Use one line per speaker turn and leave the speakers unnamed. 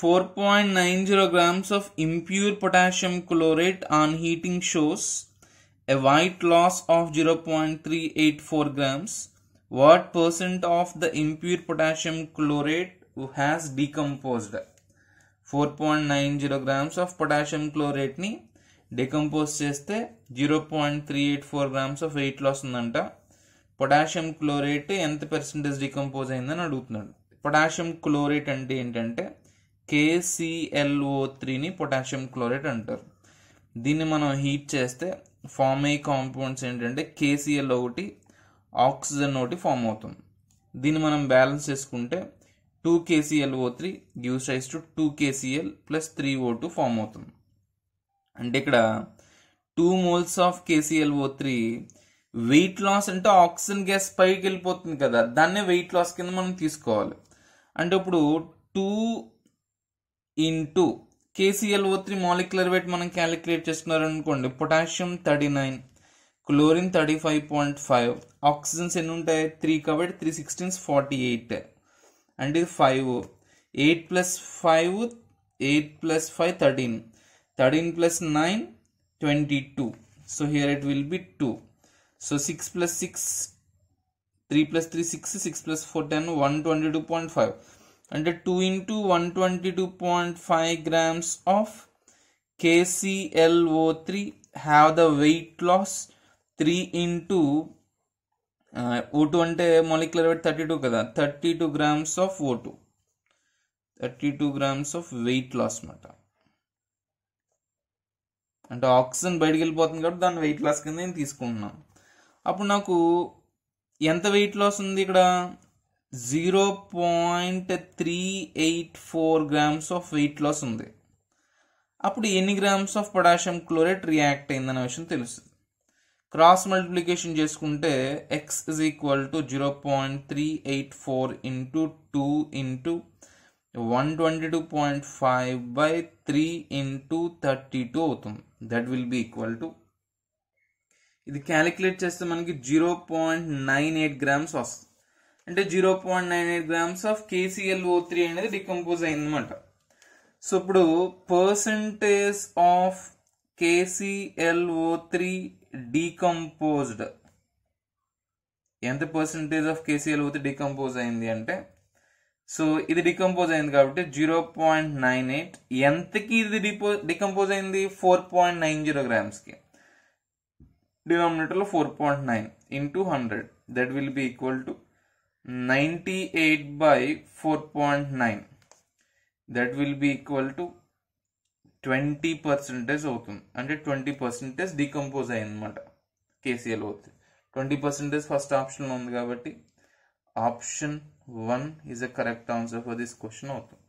4.90
grams of impure potassium chlorate on heating shows a white loss of 0.384 grams. What percent of the impure potassium chlorate has decomposed? 4.90 grams of potassium chlorate ని decompose చేస్తే zero point three eight four grams of weight loss ఉందంట potassium chlorate ఎంత percentage decompose అయిందని అడుగుతున్నాడు potassium chlorate అంటే ఏంటంటే కేసిఎల్ఓ త్రీని potassium chloride అంటారు దీన్ని మనం హీట్ చేస్తే ఫామ్ అయ్యే కాంపౌండ్స్ ఏంటంటే కేసీఎల్ ఒకటి ఆక్సిజన్ ఒకటి ఫామ్ అవుతుంది దీన్ని మనం బ్యాలెన్స్ చేసుకుంటే two KCL O three gives rise to two KCL plus three O two form అవుతుంది అంటే ఇక్కడ two moles of KCL O three weight loss అంటే ఆక్సిజన్ గ్యాస్ పైకి వెళ్ళిపోతుంది కదా దాన్నే వెయిట్ లాస్ కింద మనం తీసుకోవాలి అంటే ఇప్పుడు two into KCLO three molecular weight మనం క్యాలిక్యులేట్ చేసుకున్నారనుకోండి potassium thirty nine chlorine thirty five point five oxygens ఎన్ని ఉంటాయి త్రీ కాబట్టి త్రీ సిక్స్టీన్స్ ఫార్టీ ఎయిట్ అంటే ఇది five eight plus five eight plus five thirteen thirteen plus nine twenty two so here it will be two so six plus six three plus three six six plus four ten one twenty two point five అంటే two into one twenty two point five grams of KCLO three have the weight loss three into O two అంటే molecular weight thirty two కదా thirty two grams of oh two thirty two grams of weight loss అనమాట అంటే oxygen బయటికి వెళ్ళిపోతుంది కాబట్టి దాన్ని weight loss కింద నేను తీసుకుంటున్నాను అప్పుడు నాకు ఎంత వెయిట్ లాస్ ఉంది ఇక్కడ zero point three eight four grams of weight loss ఉంది అప్పుడు ఎన్ని grams of potassium chlorate react అయిందనే విషయం తెలుసు క్రాస్ మల్టిప్లికేషన్ చేసుకుంటే X is equal to zero point three eight four into two into one twenty two point five by three into thirty two అవుతుంది that will be equal to ఇది calculate చేస్తే మనకి zero point nine eight grams వస్తుంది అంటే zero point nine eight grams of KCL O three అనేది decompose అయిందన్నమాట so ఇప్పుడు percentage of KCL O three decomposed ఎంత percentage of KCL O three decompose అయింది అంటే సో ఇది డికంపోజ్ అయింది కాబట్టి జీరో పాయింట్ నైన్ ఎయిట్ ఎంతకి ఇది డిపో డికంపోజ్ అయింది ఫోర్ పాయింట్ నైన్ జీరో గ్రామ్స్కి డినామినేటర్లో four point nine into hundred that will be equal to 98 by 4.9 that will be equal to 20 percentage అవుతుంది అంటే ట్వంటీ పర్సెంటేజ్ డీకంపోజ్ అయ్యనమాట కేసీఎల్ అవుతుంది ట్వంటీ పర్సెంటేజ్ ఫస్ట్ ఆప్షన్లో ఉంది కాబట్టి option
one is a correct answer for this question అవుతుంది